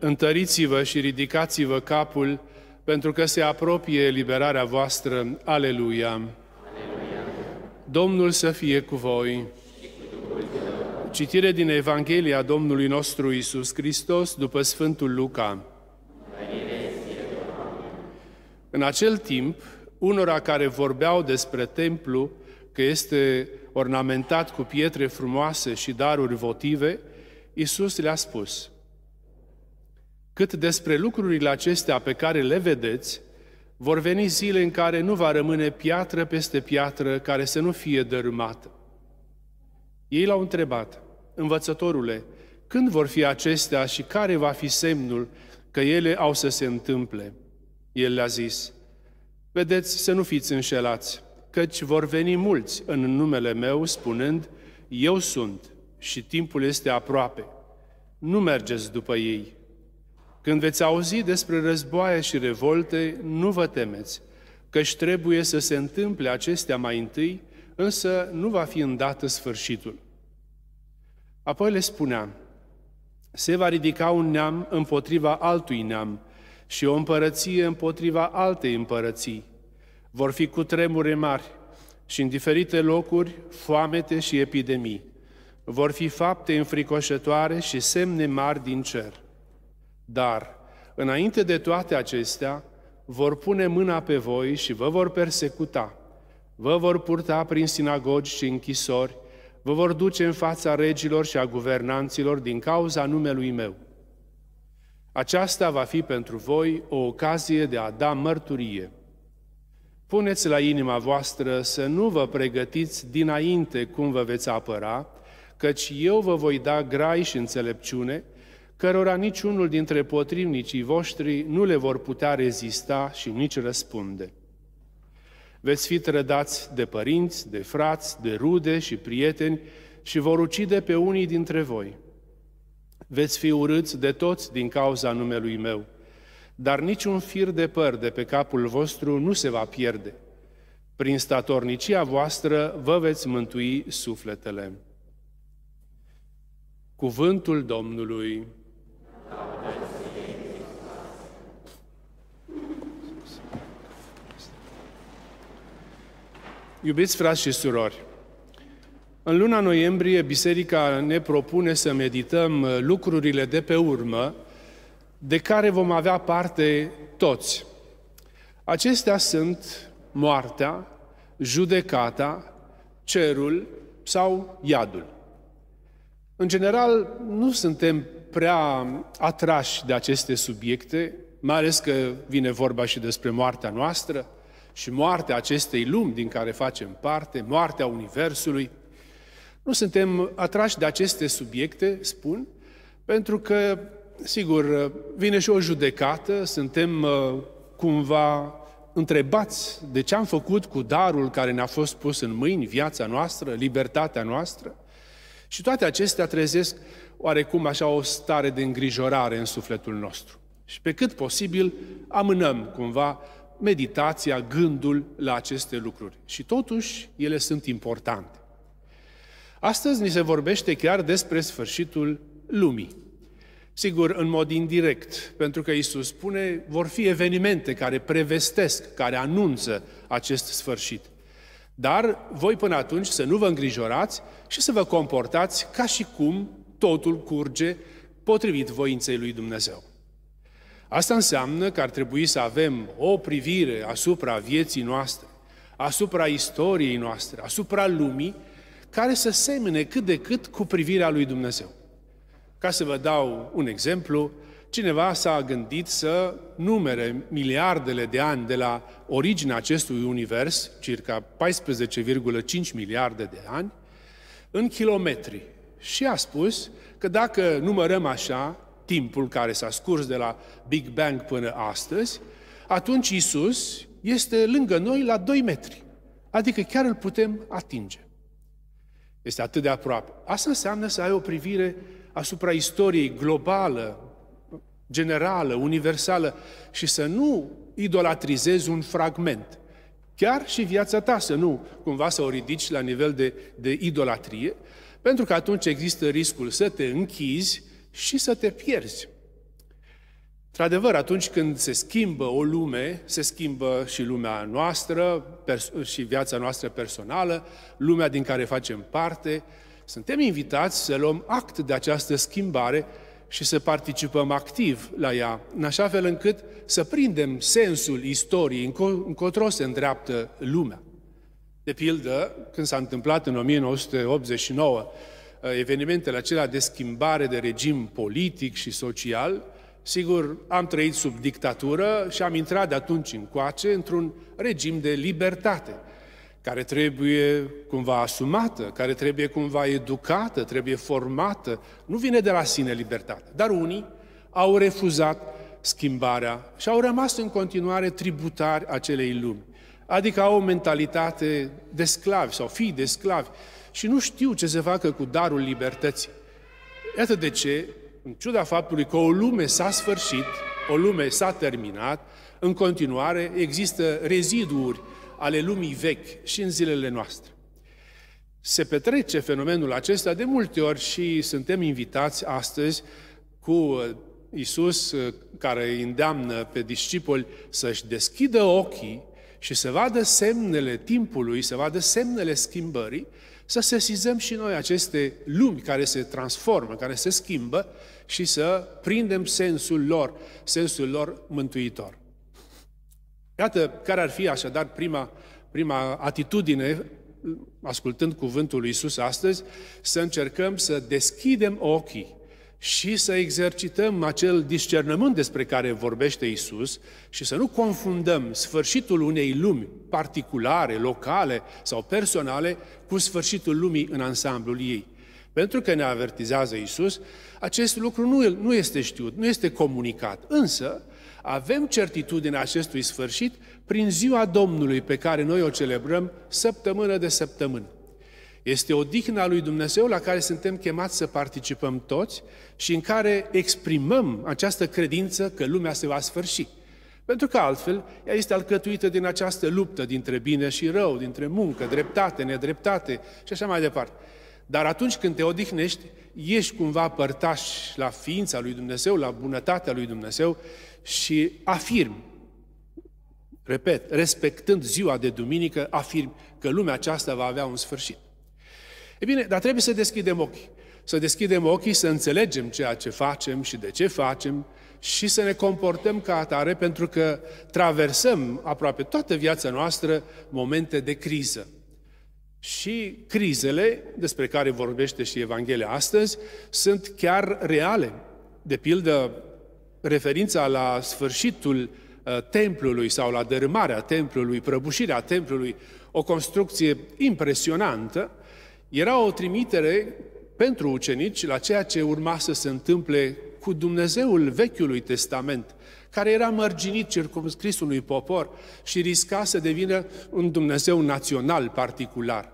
întăriți-vă și ridicați-vă capul, pentru că se apropie eliberarea voastră. Aleluia! Domnul să fie cu voi! Citire din Evanghelia Domnului nostru Isus Hristos după Sfântul Luca. În acel timp, unora care vorbeau despre templu, că este ornamentat cu pietre frumoase și daruri votive, Isus le-a spus – cât despre lucrurile acestea pe care le vedeți, vor veni zile în care nu va rămâne piatră peste piatră care să nu fie dărâmată. Ei l-au întrebat, învățătorule, când vor fi acestea și care va fi semnul că ele au să se întâmple? El le-a zis, vedeți să nu fiți înșelați, căci vor veni mulți în numele meu spunând, eu sunt și timpul este aproape. Nu mergeți după ei. Când veți auzi despre războaie și revolte, nu vă temeți, căci trebuie să se întâmple acestea mai întâi, însă nu va fi îndată sfârșitul. Apoi le spunea, se va ridica un neam împotriva altui neam și o împărăție împotriva altei împărății. Vor fi cu tremure mari și în diferite locuri foamete și epidemii. Vor fi fapte înfricoșătoare și semne mari din cer. Dar, înainte de toate acestea, vor pune mâna pe voi și vă vor persecuta. Vă vor purta prin sinagogi și închisori, vă vor duce în fața regilor și a guvernanților din cauza numelui meu. Aceasta va fi pentru voi o ocazie de a da mărturie. Puneți la inima voastră să nu vă pregătiți dinainte cum vă veți apăra, căci eu vă voi da grai și înțelepciune – cărora niciunul dintre potrivnicii voștri nu le vor putea rezista și nici răspunde. Veți fi trădați de părinți, de frați, de rude și prieteni și vor ucide pe unii dintre voi. Veți fi urâți de toți din cauza numelui meu, dar niciun fir de păr de pe capul vostru nu se va pierde. Prin statornicia voastră vă veți mântui sufletele. Cuvântul Domnului. Iubiți frați și surori, în luna noiembrie, Biserica ne propune să medităm uh, lucrurile de pe urmă, de care vom avea parte toți. Acestea sunt moartea, judecata, cerul sau iadul. În general, nu suntem prea atrași de aceste subiecte, mai ales că vine vorba și despre moartea noastră, și moartea acestei lumi din care facem parte, moartea Universului. Nu suntem atrași de aceste subiecte, spun, pentru că, sigur, vine și o judecată, suntem uh, cumva întrebați de ce am făcut cu darul care ne-a fost pus în mâini, viața noastră, libertatea noastră. Și toate acestea trezesc oarecum așa o stare de îngrijorare în sufletul nostru. Și pe cât posibil amânăm cumva meditația, gândul la aceste lucruri. Și totuși, ele sunt importante. Astăzi ni se vorbește chiar despre sfârșitul lumii. Sigur, în mod indirect, pentru că Isus spune, vor fi evenimente care prevestesc, care anunță acest sfârșit. Dar voi până atunci să nu vă îngrijorați și să vă comportați ca și cum totul curge potrivit voinței lui Dumnezeu. Asta înseamnă că ar trebui să avem o privire asupra vieții noastre, asupra istoriei noastre, asupra lumii, care să semene cât de cât cu privirea lui Dumnezeu. Ca să vă dau un exemplu, cineva s-a gândit să numere miliardele de ani de la originea acestui univers, circa 14,5 miliarde de ani, în kilometri. Și a spus că dacă numărăm așa, timpul care s-a scurs de la Big Bang până astăzi, atunci Isus este lângă noi la 2 metri. Adică chiar îl putem atinge. Este atât de aproape. Asta înseamnă să ai o privire asupra istoriei globală, generală, universală și să nu idolatrizezi un fragment. Chiar și viața ta să nu cumva să o ridici la nivel de, de idolatrie, pentru că atunci există riscul să te închizi și să te pierzi. Într-adevăr, atunci când se schimbă o lume, se schimbă și lumea noastră pers- și viața noastră personală, lumea din care facem parte, suntem invitați să luăm act de această schimbare și să participăm activ la ea, în așa fel încât să prindem sensul istoriei, încotro se îndreaptă lumea. De pildă, când s-a întâmplat în 1989 Uh, evenimentele acelea de schimbare de regim politic și social, sigur, am trăit sub dictatură și am intrat de atunci încoace într-un regim de libertate, care trebuie cumva asumată, care trebuie cumva educată, trebuie formată. Nu vine de la sine libertate. Dar unii au refuzat schimbarea și au rămas în continuare tributari acelei lumi. Adică au o mentalitate de sclavi sau fii de sclavi și nu știu ce se facă cu darul libertății. Iată de ce, în ciuda faptului că o lume s-a sfârșit, o lume s-a terminat, în continuare există reziduuri ale lumii vechi și în zilele noastre. Se petrece fenomenul acesta de multe ori și suntem invitați astăzi cu uh, Isus uh, care îi îndeamnă pe discipoli să-și deschidă ochii și să vadă semnele timpului, să vadă semnele schimbării, să sesizăm și noi aceste lumi care se transformă, care se schimbă și să prindem sensul lor, sensul lor mântuitor. Iată care ar fi așadar prima, prima atitudine ascultând cuvântul lui Isus astăzi, să încercăm să deschidem ochii și să exercităm acel discernământ despre care vorbește Isus și să nu confundăm sfârșitul unei lumi particulare, locale sau personale cu sfârșitul lumii în ansamblul ei. Pentru că ne avertizează Isus, acest lucru nu, nu este știut, nu este comunicat. Însă, avem certitudinea acestui sfârșit prin ziua Domnului pe care noi o celebrăm săptămână de săptămână. Este odihna lui Dumnezeu la care suntem chemați să participăm toți și în care exprimăm această credință că lumea se va sfârși. Pentru că altfel, ea este alcătuită din această luptă dintre bine și rău, dintre muncă, dreptate, nedreptate și așa mai departe. Dar atunci când te odihnești, ești cumva părtaș la ființa lui Dumnezeu, la bunătatea lui Dumnezeu și afirm, repet, respectând ziua de duminică, afirm că lumea aceasta va avea un sfârșit. E bine, dar trebuie să deschidem ochii. Să deschidem ochii, să înțelegem ceea ce facem și de ce facem și să ne comportăm ca atare pentru că traversăm aproape toată viața noastră momente de criză. Și crizele despre care vorbește și Evanghelia astăzi sunt chiar reale. De pildă, referința la sfârșitul uh, templului sau la dărâmarea templului, prăbușirea templului, o construcție impresionantă, era o trimitere pentru ucenici la ceea ce urma să se întâmple cu Dumnezeul Vechiului Testament, care era mărginit circumscris unui popor și risca să devină un Dumnezeu național particular.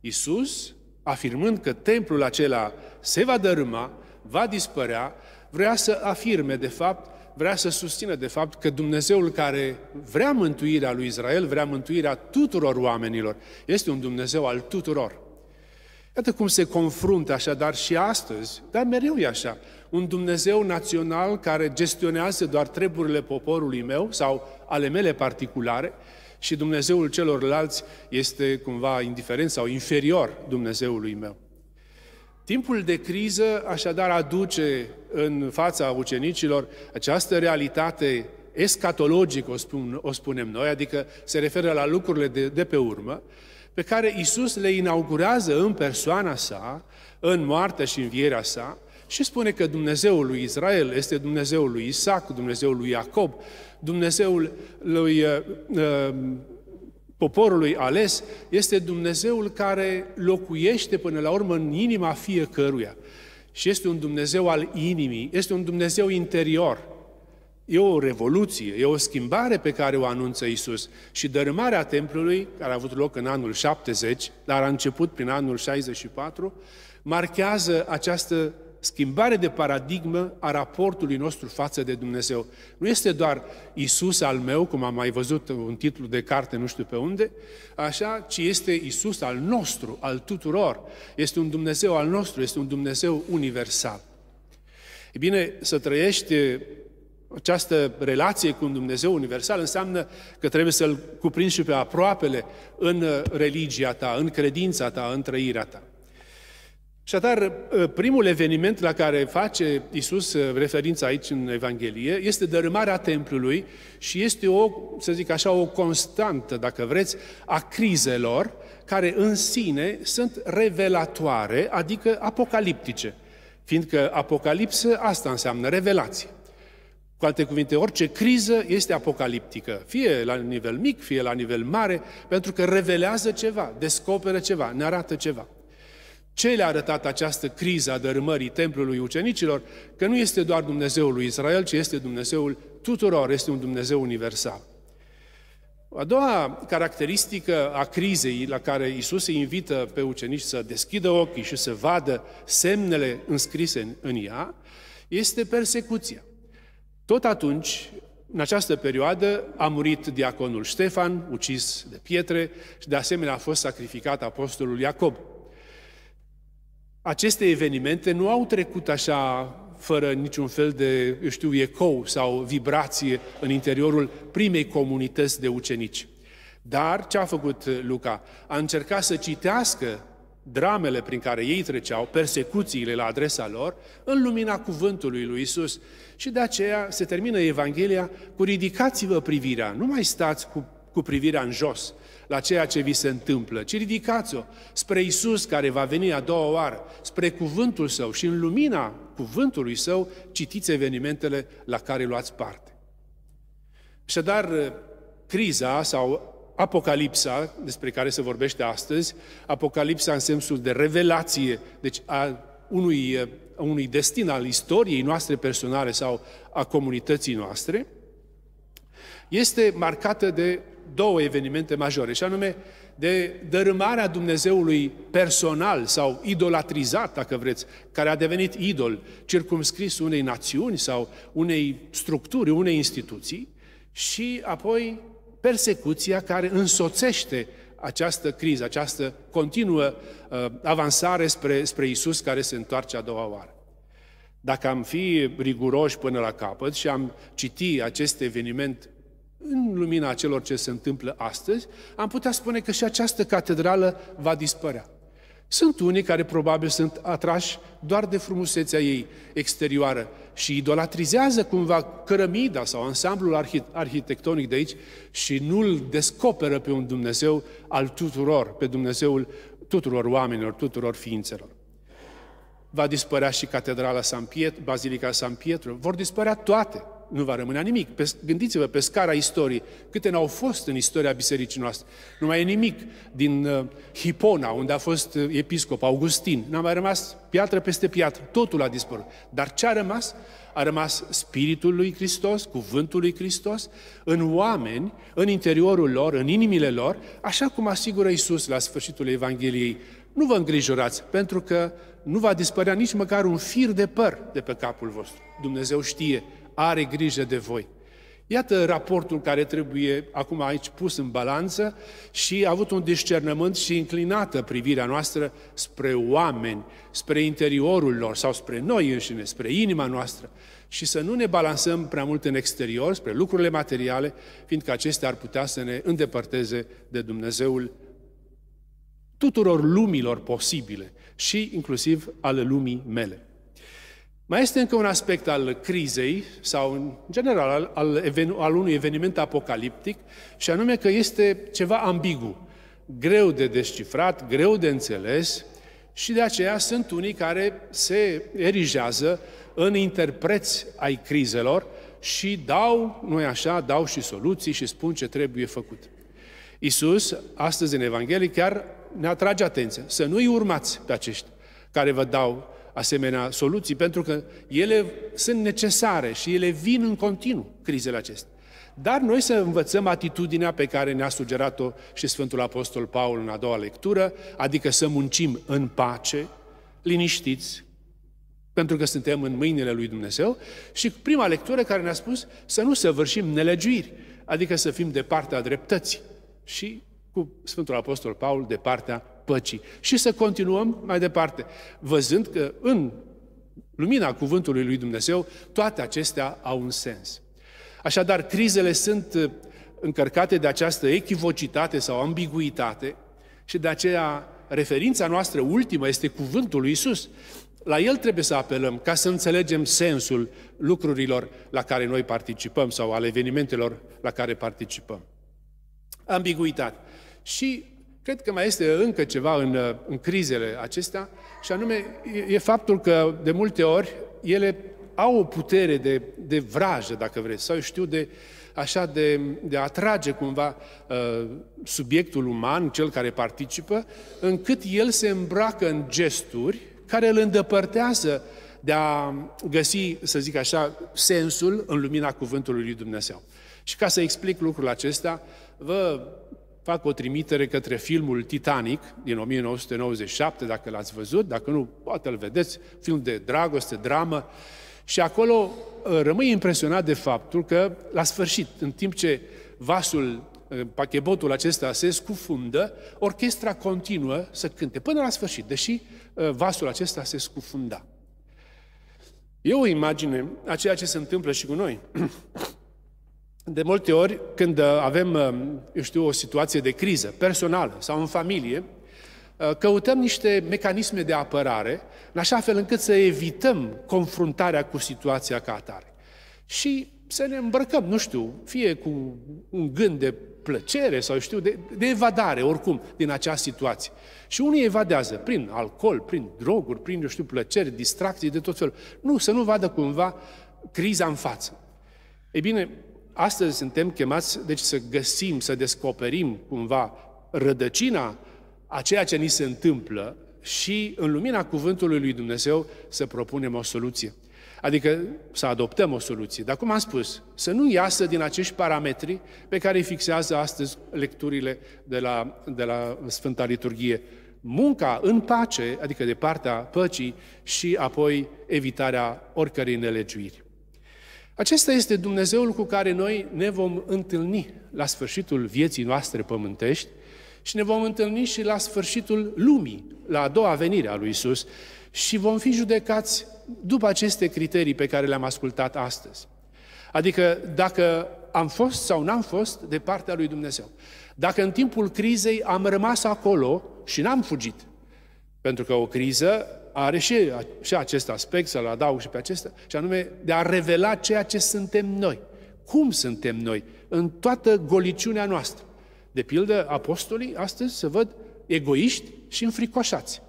Isus, afirmând că templul acela se va dărâma, va dispărea, vrea să afirme, de fapt, vrea să susțină, de fapt, că Dumnezeul care vrea mântuirea lui Israel, vrea mântuirea tuturor oamenilor, este un Dumnezeu al tuturor. Iată cum se confruntă așadar și astăzi, dar mereu e așa, un Dumnezeu național care gestionează doar treburile poporului meu sau ale mele particulare și Dumnezeul celorlalți este cumva indiferent sau inferior Dumnezeului meu. Timpul de criză așadar aduce în fața ucenicilor această realitate escatologică, o, spun, o spunem noi, adică se referă la lucrurile de, de pe urmă, pe care Isus le inaugurează în persoana sa, în moartea și în vierea sa, și spune că Dumnezeul lui Israel este Dumnezeul lui Isaac, Dumnezeul lui Iacob, Dumnezeul lui uh, uh, poporului ales, este Dumnezeul care locuiește până la urmă în inima fiecăruia. Și este un Dumnezeu al inimii, este un Dumnezeu interior. E o revoluție, e o schimbare pe care o anunță Isus. Și dărâmarea templului, care a avut loc în anul 70, dar a început prin anul 64, marchează această schimbare de paradigmă a raportului nostru față de Dumnezeu. Nu este doar Isus al meu, cum am mai văzut un titlu de carte nu știu pe unde, așa, ci este Isus al nostru, al tuturor. Este un Dumnezeu al nostru, este un Dumnezeu universal. E bine, să trăiești această relație cu un Dumnezeu universal înseamnă că trebuie să-L cuprinzi și pe aproapele în uh, religia ta, în credința ta, în trăirea ta. Și atar, uh, primul eveniment la care face Isus uh, referință aici în Evanghelie este dărâmarea templului și este o, să zic așa, o constantă, dacă vreți, a crizelor care în sine sunt revelatoare, adică apocaliptice. Fiindcă apocalipsă asta înseamnă revelație. Cu alte cuvinte, orice criză este apocaliptică, fie la nivel mic, fie la nivel mare, pentru că revelează ceva, descoperă ceva, ne arată ceva. Ce le-a arătat această criză a dărâmării templului ucenicilor? Că nu este doar Dumnezeul lui Israel, ci este Dumnezeul tuturor, este un Dumnezeu universal. A doua caracteristică a crizei la care Isus îi invită pe ucenici să deschidă ochii și să vadă semnele înscrise în ea, este persecuția. Tot atunci, în această perioadă, a murit diaconul Ștefan, ucis de pietre, și de asemenea a fost sacrificat apostolul Iacob. Aceste evenimente nu au trecut așa fără niciun fel de, eu știu, ecou sau vibrație în interiorul primei comunități de ucenici. Dar ce a făcut Luca? A încercat să citească dramele prin care ei treceau, persecuțiile la adresa lor, în lumina cuvântului lui Isus. Și de aceea se termină Evanghelia cu ridicați-vă privirea, nu mai stați cu, cu privirea în jos la ceea ce vi se întâmplă, ci ridicați-o spre Isus care va veni a doua oară, spre cuvântul său și în lumina cuvântului său citiți evenimentele la care luați parte. Așadar, criza sau Apocalipsa, despre care se vorbește astăzi, Apocalipsa în sensul de revelație, deci a unui, a unui destin al istoriei noastre personale sau a comunității noastre, este marcată de două evenimente majore, și anume de dărâmarea Dumnezeului personal sau idolatrizat, dacă vreți, care a devenit idol, circumscris unei națiuni sau unei structuri, unei instituții, și apoi persecuția care însoțește această criză, această continuă uh, avansare spre, spre Isus care se întoarce a doua oară. Dacă am fi riguroși până la capăt și am citi acest eveniment în lumina celor ce se întâmplă astăzi, am putea spune că și această catedrală va dispărea. Sunt unii care probabil sunt atrași doar de frumusețea ei exterioară, și idolatrizează cumva cărămida sau ansamblul arhi- arhitectonic de aici și nu-L descoperă pe un Dumnezeu al tuturor, pe Dumnezeul tuturor oamenilor, tuturor ființelor. Va dispărea și Catedrala San Pietro, Bazilica San Pietro, vor dispărea toate – nu va rămâne nimic. gândiți-vă pe scara istoriei, câte n-au fost în istoria bisericii noastre. Nu mai e nimic din uh, Hipona, unde a fost uh, episcop Augustin. N-a mai rămas piatră peste piatră, totul a dispărut. Dar ce a rămas? A rămas Spiritul lui Hristos, Cuvântul lui Hristos, în oameni, în interiorul lor, în inimile lor, așa cum asigură Isus la sfârșitul Evangheliei. Nu vă îngrijorați, pentru că nu va dispărea nici măcar un fir de păr de pe capul vostru. Dumnezeu știe are grijă de voi. Iată raportul care trebuie acum aici pus în balanță și a avut un discernământ și inclinată privirea noastră spre oameni, spre interiorul lor sau spre noi înșine, spre inima noastră și să nu ne balansăm prea mult în exterior, spre lucrurile materiale, fiindcă acestea ar putea să ne îndepărteze de Dumnezeul tuturor lumilor posibile și inclusiv ale lumii mele. Mai este încă un aspect al crizei, sau în general al, al, al unui eveniment apocaliptic, și anume că este ceva ambigu, greu de descifrat, greu de înțeles, și de aceea sunt unii care se erijează în interpreți ai crizelor și dau, nu așa, dau și soluții și spun ce trebuie făcut. Isus, astăzi în Evanghelie, chiar ne atrage atenția să nu-i urmați pe acești care vă dau asemenea soluții, pentru că ele sunt necesare și ele vin în continuu, crizele acestea. Dar noi să învățăm atitudinea pe care ne-a sugerat-o și Sfântul Apostol Paul în a doua lectură, adică să muncim în pace, liniștiți, pentru că suntem în mâinile lui Dumnezeu, și prima lectură care ne-a spus să nu săvârșim nelegiuiri, adică să fim de partea dreptății și cu Sfântul Apostol Paul de partea păcii și să continuăm mai departe, văzând că în lumina cuvântului lui Dumnezeu, toate acestea au un sens. Așadar, crizele sunt uh, încărcate de această echivocitate sau ambiguitate și de aceea referința noastră ultimă este cuvântul lui Isus. La el trebuie să apelăm ca să înțelegem sensul lucrurilor la care noi participăm sau al evenimentelor la care participăm. Ambiguitate. Și Cred că mai este încă ceva în, uh, în crizele acestea, și anume e, e faptul că de multe ori ele au o putere de, de vrajă, dacă vreți, sau știu, de, așa de, de atrage cumva uh, subiectul uman, cel care participă, încât el se îmbracă în gesturi care îl îndepărtează de a găsi, să zic așa, sensul în lumina cuvântului lui Dumnezeu. Și ca să explic lucrul acesta, vă fac o trimitere către filmul Titanic din 1997, dacă l-ați văzut, dacă nu, poate îl vedeți, film de dragoste, dramă, și acolo uh, rămâi impresionat de faptul că, la sfârșit, în timp ce vasul, uh, pachebotul acesta se scufundă, orchestra continuă să cânte până la sfârșit, deși uh, vasul acesta se scufunda. E o imagine a ceea ce se întâmplă și cu noi. De multe ori, când uh, avem, uh, eu știu, o situație de criză personală sau în familie, uh, căutăm niște mecanisme de apărare, în așa fel încât să evităm confruntarea cu situația ca atare. Și să ne îmbrăcăm, nu știu, fie cu un gând de plăcere sau știu, de, de evadare, oricum, din acea situație. Și unii evadează prin alcool, prin droguri, prin, eu știu, plăceri, distracții, de tot felul. Nu, să nu vadă cumva criza în față. Ei bine, Astăzi suntem chemați, deci, să găsim, să descoperim cumva rădăcina a ceea ce ni se întâmplă și în lumina cuvântului lui Dumnezeu să propunem o soluție. Adică să adoptăm o soluție. Dar cum am spus, să nu iasă din acești parametri pe care îi fixează astăzi lecturile de la, de la Sfânta Liturghie. Munca în pace, adică de partea păcii și apoi evitarea oricărei nelegiuiri. Acesta este Dumnezeul cu care noi ne vom întâlni la sfârșitul vieții noastre pământești și ne vom întâlni și la sfârșitul lumii, la a doua venire a lui Isus și vom fi judecați după aceste criterii pe care le-am ascultat astăzi. Adică dacă am fost sau n-am fost de partea lui Dumnezeu. Dacă în timpul crizei am rămas acolo și n-am fugit, pentru că o criză are și, și acest aspect, să-l adaug și pe acesta, și anume de a revela ceea ce suntem noi. Cum suntem noi? În toată goliciunea noastră. De pildă, apostolii astăzi se văd egoiști și înfricoșați.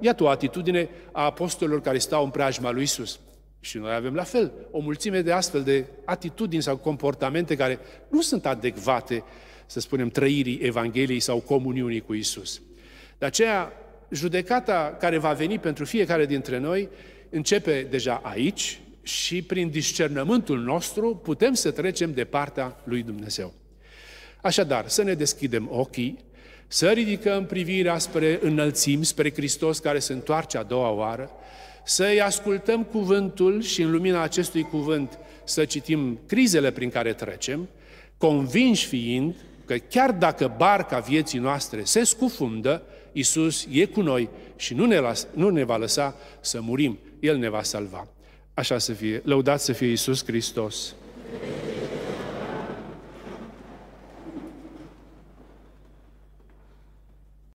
Iată o atitudine a apostolilor care stau în preajma lui Isus. Și noi avem la fel o mulțime de astfel de atitudini sau comportamente care nu sunt adecvate, să spunem, trăirii Evangheliei sau comuniunii cu Isus. De aceea, judecata care va veni pentru fiecare dintre noi începe deja aici și prin discernământul nostru putem să trecem de partea lui Dumnezeu. Așadar, să ne deschidem ochii, să ridicăm privirea spre înălțim, spre Hristos care se întoarce a doua oară, să-i ascultăm cuvântul și în lumina acestui cuvânt să citim crizele prin care trecem, convinși fiind că chiar dacă barca vieții noastre se scufundă, Isus e cu noi și nu ne, las, nu ne va lăsa să murim. El ne va salva. Așa să fie. Lăudat să fie Isus Hristos.